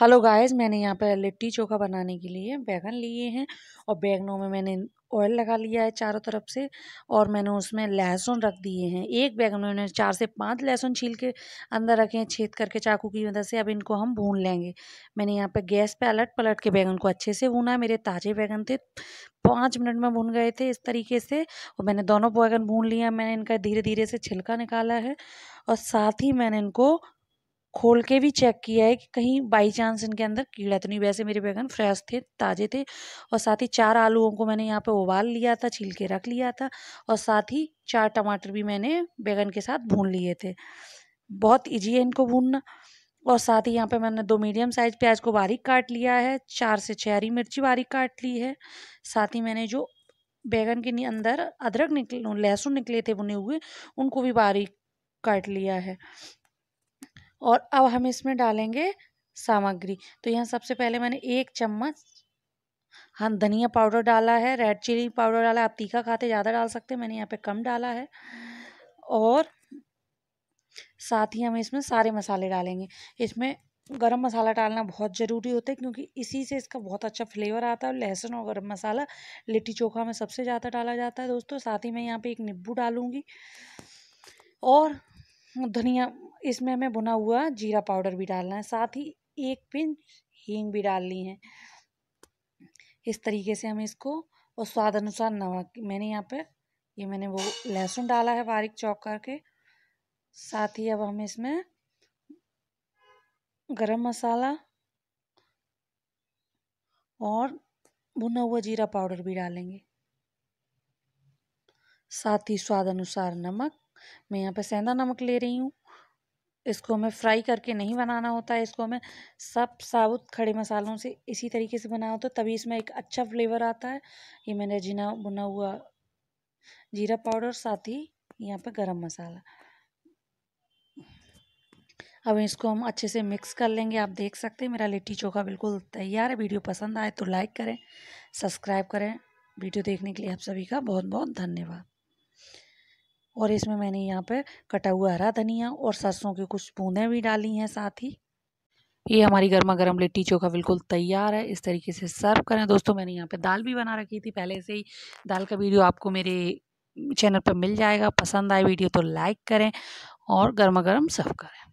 hello guys मैंने यहाँ पर लिट्टी चोखा बनाने के लिए बैगन लिए हैं और बैगनों में मैंने ऑयल लगा लिया है चारों तरफ से और मैंने उसमें लहसुन रख दिए हैं एक बैगन में मैंने चार से पांच लहसुन छील के अंदर रखे हैं छेद करके चाकू की मदद से अब इनको हम भून लेंगे मैंने यहाँ पर गैस पर अलट पलट के बैगन को अच्छे से भूना है मेरे ताज़े बैगन थे पाँच मिनट में भून गए थे इस तरीके से और मैंने दोनों बैगन भून लिया मैंने इनका धीरे धीरे से छिलका निकाला है और साथ ही मैंने इनको खोल के भी चेक किया है कि कहीं बाई चांस इनके अंदर कीड़ा तो नहीं वैसे मेरे बैगन फ्रेश थे ताज़े थे और साथ ही चार आलूओं को मैंने यहाँ पे उबाल लिया था छील के रख लिया था और साथ ही चार टमाटर भी मैंने बैगन के साथ भून लिए थे बहुत ईजी है इनको भूनना और साथ ही यहाँ पे मैंने दो मीडियम साइज़ प्याज को बारीक काट लिया है चार से छः हरी मिर्ची बारीक काट ली है साथ ही मैंने जो बैगन के अंदर अदरक निकले लहसुन निकले थे बुने हुए उनको भी बारीक काट लिया है और अब हम इसमें डालेंगे सामग्री तो यहाँ सबसे पहले मैंने एक चम्मच हाँ धनिया पाउडर डाला है रेड चिली पाउडर डाला है आप तीखा खाते ज़्यादा डाल सकते हैं मैंने यहाँ पे कम डाला है और साथ ही हम इसमें सारे मसाले डालेंगे इसमें गरम मसाला डालना बहुत ज़रूरी होता है क्योंकि इसी से इसका बहुत अच्छा फ्लेवर आता है लहसुन और गरम मसाला लिट्टी चोखा में सबसे ज़्यादा डाला जाता है दोस्तों साथ ही मैं यहाँ पर एक नींबू डालूँगी और धनिया इसमें हमें भुना हुआ जीरा पाउडर भी डालना है साथ ही एक पिंच हींग भी डालनी है इस तरीके से हमें इसको और स्वाद अनुसार नमक मैंने यहाँ पर ये मैंने वो लहसुन डाला है बारीक चौक करके साथ ही अब हम इसमें गरम मसाला और भुना हुआ जीरा पाउडर भी डालेंगे साथ ही स्वाद अनुसार नमक मैं यहाँ पर सेंधा नमक ले रही हूँ इसको हमें फ्राई करके नहीं बनाना होता है इसको हमें सब साबुत खड़े मसालों से इसी तरीके से बनाना होता है तभी इसमें एक अच्छा फ्लेवर आता है ये मैंने जिना बुना हुआ जीरा पाउडर साथ ही यहाँ पर गरम मसाला अब इसको हम अच्छे से मिक्स कर लेंगे आप देख सकते हैं मेरा लिट्टी चोखा बिल्कुल तैयार है वीडियो पसंद आए तो लाइक करें सब्सक्राइब करें वीडियो देखने के लिए आप सभी का बहुत बहुत धन्यवाद और इसमें मैंने यहाँ पे कटा हुआ हरा धनिया और सरसों की कुछ बूंदें भी डाली हैं साथ ही ये हमारी गर्मा गर्म लिट्टी चोखा बिल्कुल तैयार है इस तरीके से सर्व करें दोस्तों मैंने यहाँ पे दाल भी बना रखी थी पहले से ही दाल का वीडियो आपको मेरे चैनल पर मिल जाएगा पसंद आए वीडियो तो लाइक करें और गर्मा गर्म सर्व करें